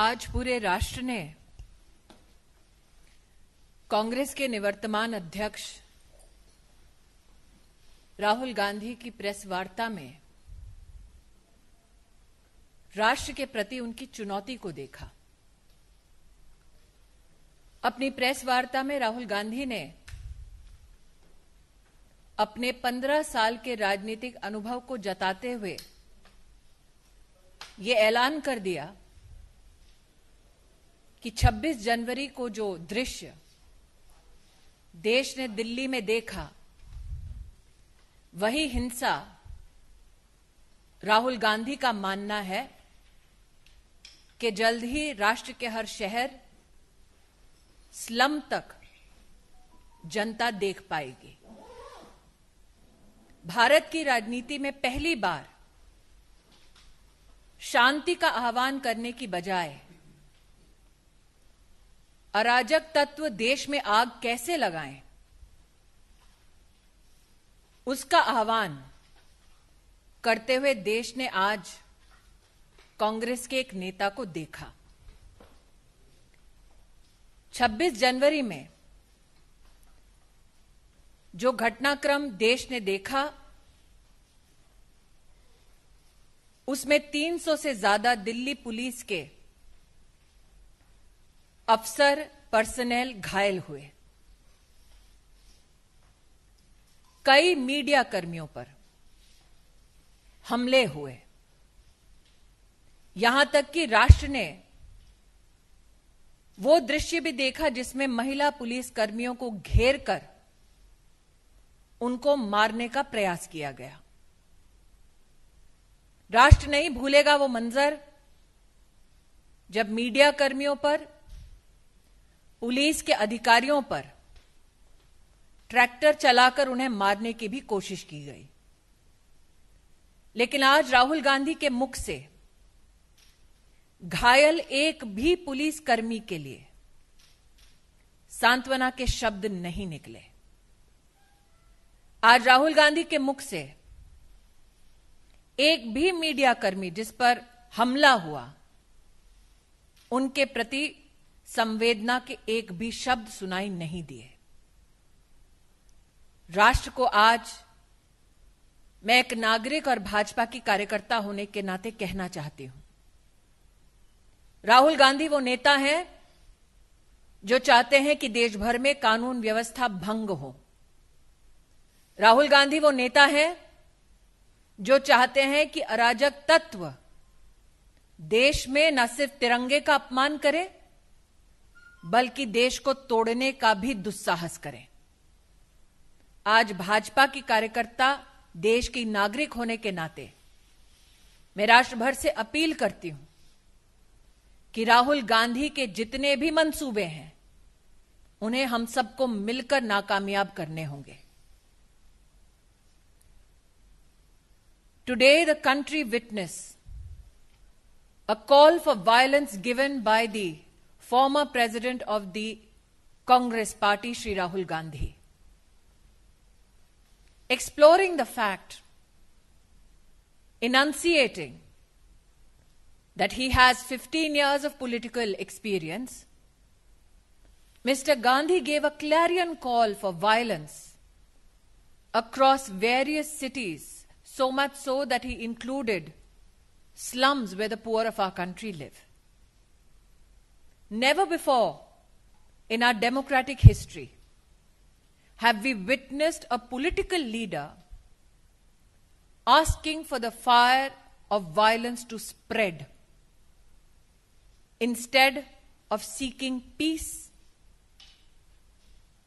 आज पूरे राष्ट्र ने कांग्रेस के निवर्तमान अध्यक्ष राहुल गांधी की प्रेस वार्ता में राष्ट्र के प्रति उनकी चुनौती को देखा अपनी प्रेस वार्ता में राहुल गांधी ने अपने पंद्रह साल के राजनीतिक अनुभव को जताते हुए ये ऐलान कर दिया कि 26 जनवरी को जो दृश्य देश ने दिल्ली में देखा वही हिंसा राहुल गांधी का मानना है कि जल्द ही राष्ट्र के हर शहर स्लम तक जनता देख पाएगी भारत की राजनीति में पहली बार शांति का आह्वान करने की बजाय अराजक तत्व देश में आग कैसे लगाएं उसका आह्वान करते हुए देश ने आज कांग्रेस के एक नेता को देखा 26 जनवरी में जो घटनाक्रम देश ने देखा उसमें 300 से ज्यादा दिल्ली पुलिस के अफसर पर्सनल घायल हुए कई मीडिया कर्मियों पर हमले हुए यहां तक कि राष्ट्र ने वो दृश्य भी देखा जिसमें महिला पुलिस कर्मियों को घेर कर उनको मारने का प्रयास किया गया राष्ट्र नहीं भूलेगा वो मंजर जब मीडिया कर्मियों पर पुलिस के अधिकारियों पर ट्रैक्टर चलाकर उन्हें मारने की भी कोशिश की गई लेकिन आज राहुल गांधी के मुख से घायल एक भी पुलिस कर्मी के लिए सांत्वना के शब्द नहीं निकले आज राहुल गांधी के मुख से एक भी मीडिया कर्मी जिस पर हमला हुआ उनके प्रति संवेदना के एक भी शब्द सुनाई नहीं दिए राष्ट्र को आज मैं एक नागरिक और भाजपा की कार्यकर्ता होने के नाते कहना चाहती हूं राहुल गांधी वो नेता हैं जो चाहते हैं कि देश भर में कानून व्यवस्था भंग हो राहुल गांधी वो नेता हैं जो चाहते हैं कि अराजक तत्व देश में न सिर्फ तिरंगे का अपमान करें बल्कि देश को तोड़ने का भी दुस्साहस करें आज भाजपा की कार्यकर्ता देश की नागरिक होने के नाते मैं राष्ट्र भर से अपील करती हूं कि राहुल गांधी के जितने भी मंसूबे हैं उन्हें हम सबको मिलकर नाकामयाब करने होंगे today the country witness a call for violence given by the former president of the Congress party, Sri Rahul Gandhi. Exploring the fact, enunciating that he has 15 years of political experience, Mr. Gandhi gave a clarion call for violence across various cities, so much so that he included slums where the poor of our country live. Never before in our democratic history have we witnessed a political leader asking for the fire of violence to spread instead of seeking peace,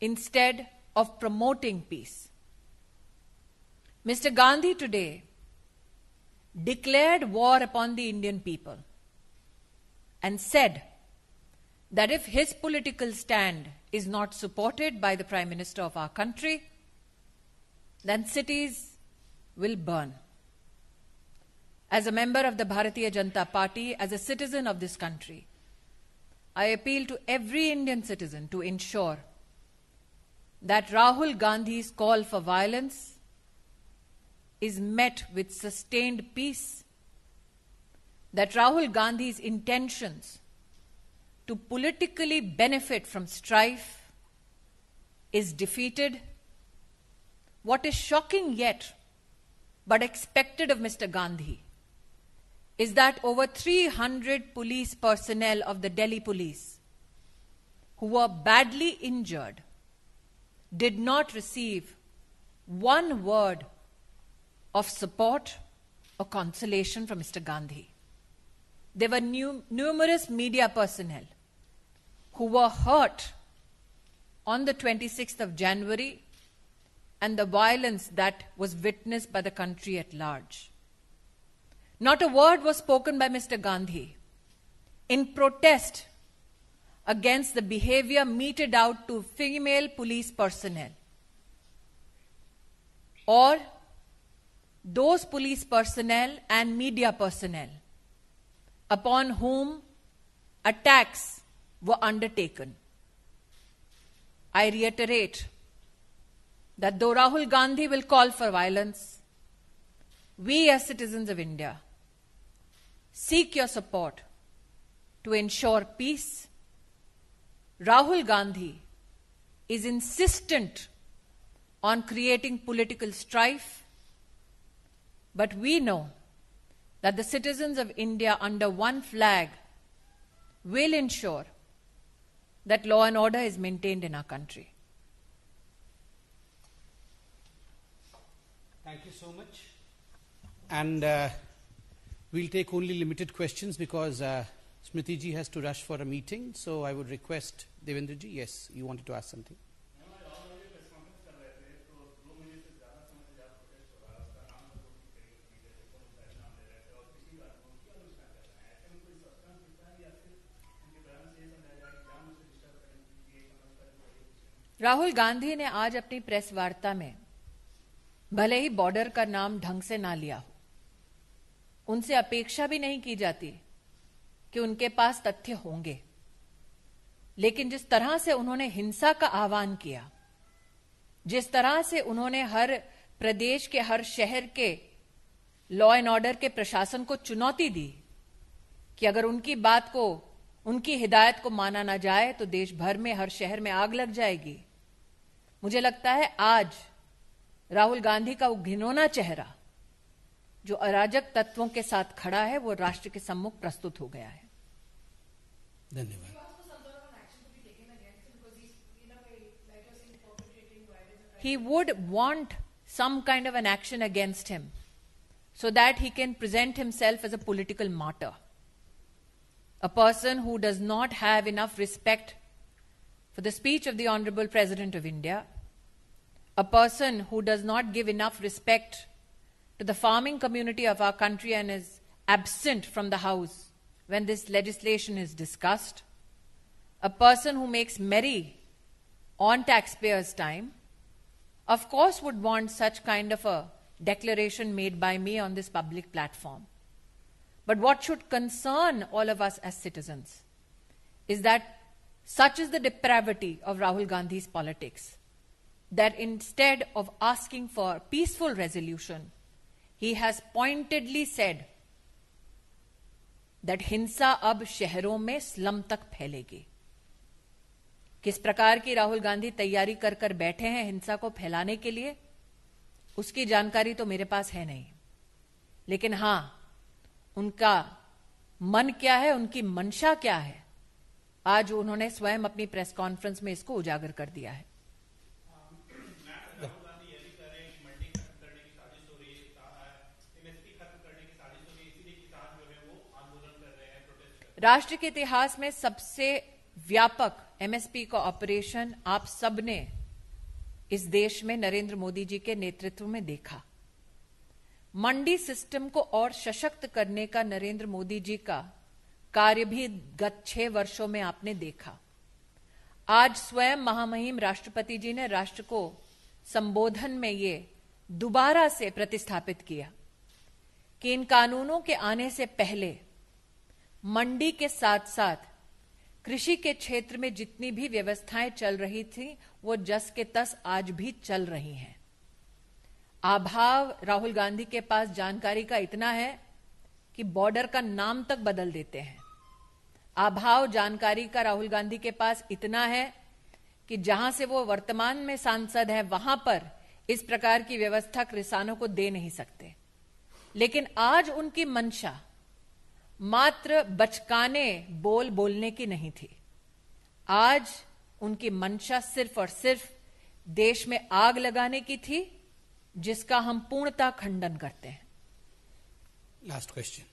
instead of promoting peace. Mr. Gandhi today declared war upon the Indian people and said, that if his political stand is not supported by the Prime Minister of our country, then cities will burn. As a member of the Bharatiya Janata Party, as a citizen of this country, I appeal to every Indian citizen to ensure that Rahul Gandhi's call for violence is met with sustained peace, that Rahul Gandhi's intentions to politically benefit from strife is defeated. What is shocking yet, but expected of Mr. Gandhi, is that over 300 police personnel of the Delhi police who were badly injured did not receive one word of support or consolation from Mr. Gandhi there were new, numerous media personnel who were hurt on the 26th of January and the violence that was witnessed by the country at large. Not a word was spoken by Mr. Gandhi in protest against the behavior meted out to female police personnel or those police personnel and media personnel upon whom attacks were undertaken. I reiterate that though Rahul Gandhi will call for violence, we as citizens of India seek your support to ensure peace. Rahul Gandhi is insistent on creating political strife, but we know that the citizens of India under one flag will ensure that law and order is maintained in our country. Thank you so much. And uh, we'll take only limited questions because uh, Smriti ji has to rush for a meeting. So I would request Devendraji, yes, you wanted to ask something. Rahul Gandhi ने आज अपनी press वार्ता में भले ही border का नाम ढंग से ना लिया हो उनसे अपेक्षा भी नहीं की जाती कि उनके पास तथ्य होंगे लेकिन जिस तरह से उन्होंने हिंसा का आह्वान किया जिस तरह से उन्होंने हर प्रदेश के हर शहर के लॉ एंड ऑर्डर के प्रशासन को चुनौती दी कि अगर उनकी बात को उनकी हिदायत को माना ना जाए तो देश भर में हर शहर में आग लग जाएगी मुझे लगता है आज राहुल गांधी का वो घिनौना चेहरा जो अराजक तत्वों के साथ खड़ा है वो राष्ट्र के सम्मुख प्रस्तुत हो गया है धन्यवाद he would want some kind of an action against him so that he can present himself as a political martyr, a person who does not have enough respect for the speech of the Honorable President of India, a person who does not give enough respect to the farming community of our country and is absent from the House when this legislation is discussed, a person who makes merry on taxpayers' time, of course would want such kind of a declaration made by me on this public platform. But what should concern all of us as citizens is that Such is the depravity of Rahul Gandhi's politics that instead of asking for peaceful resolution, he has pointedly said that हिंसा अब शहरों में slum तक फैलेगी किस प्रकार की राहुल गांधी तैयारी कर कर बैठे हैं हिंसा को फैलाने के लिए उसकी जानकारी तो मेरे पास है नहीं लेकिन हां उनका मन क्या है उनकी मंशा क्या है आज उन्होंने स्वयं अपनी प्रेस कॉन्फ्रेंस में इसको उजागर कर दिया है राष्ट्र के इतिहास में सबसे व्यापक एमएसपी का ऑपरेशन आप सबने इस देश में नरेंद्र मोदी जी के नेतृत्व में देखा मंडी सिस्टम को और सशक्त करने का नरेंद्र मोदी जी का कार्य भी गत छह वर्षों में आपने देखा आज स्वयं महामहिम राष्ट्रपति जी ने राष्ट्र को संबोधन में ये दोबारा से प्रतिस्थापित किया कि इन कानूनों के आने से पहले मंडी के साथ साथ कृषि के क्षेत्र में जितनी भी व्यवस्थाएं चल रही थी वो जस के तस आज भी चल रही हैं। आभाव राहुल गांधी के पास जानकारी का इतना है कि बॉर्डर का नाम तक बदल देते हैं अभाव जानकारी का राहुल गांधी के पास इतना है कि जहां से वो वर्तमान में सांसद है वहां पर इस प्रकार की व्यवस्था किसानों को दे नहीं सकते लेकिन आज उनकी मंशा मात्र बचकाने बोल बोलने की नहीं थी आज उनकी मंशा सिर्फ और सिर्फ देश में आग लगाने की थी जिसका हम पूर्णता खंडन करते हैं लास्ट क्वेश्चन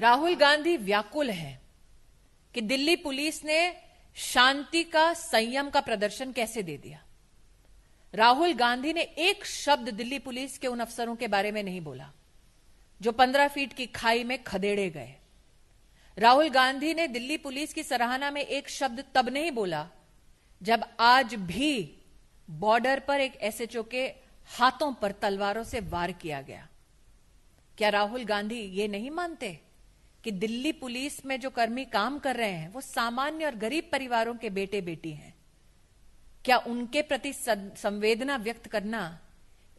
राहुल गांधी व्याकुल हैं कि दिल्ली पुलिस ने शांति का संयम का प्रदर्शन कैसे दे दिया राहुल गांधी ने एक शब्द दिल्ली पुलिस के उन अफसरों के बारे में नहीं बोला जो पंद्रह फीट की खाई में खदेड़े गए राहुल गांधी ने दिल्ली पुलिस की सराहना में एक शब्द तब नहीं बोला जब आज भी बॉर्डर पर एक एसएचओ के हाथों पर तलवारों से वार किया गया क्या राहुल गांधी ये नहीं मानते कि दिल्ली पुलिस में जो कर्मी काम कर रहे हैं वो सामान्य और गरीब परिवारों के बेटे बेटी हैं क्या उनके प्रति संवेदना व्यक्त करना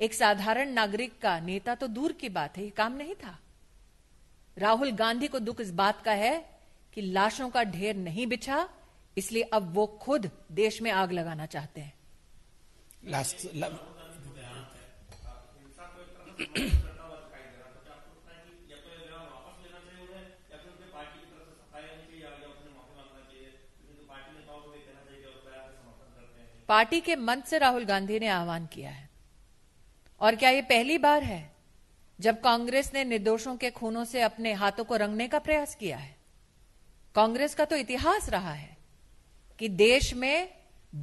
एक साधारण नागरिक का नेता तो दूर की बात है ये काम नहीं था राहुल गांधी को दुख इस बात का है कि लाशों का ढेर नहीं बिछा इसलिए अब वो खुद देश में आग लगाना चाहते हैं लास्ट ला... पार्टी के मंच से राहुल गांधी ने आह्वान किया है और क्या यह पहली बार है जब कांग्रेस ने निर्दोषों के खूनों से अपने हाथों को रंगने का प्रयास किया है कांग्रेस का तो इतिहास रहा है कि देश में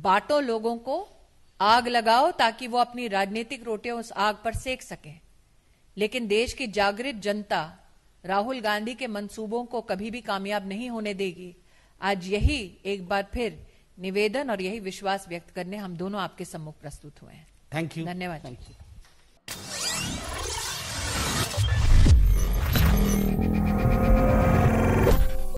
बांटो लोगों को आग लगाओ ताकि वो अपनी राजनीतिक रोटियां उस आग पर सेक सके लेकिन देश की जागृत जनता राहुल गांधी के मंसूबों को कभी भी कामयाब नहीं होने देगी आज यही एक बार फिर निवेदन और यही विश्वास व्यक्त करने हम दोनों आपके सम्मुख प्रस्तुत हुए हैं थैंक यू धन्यवाद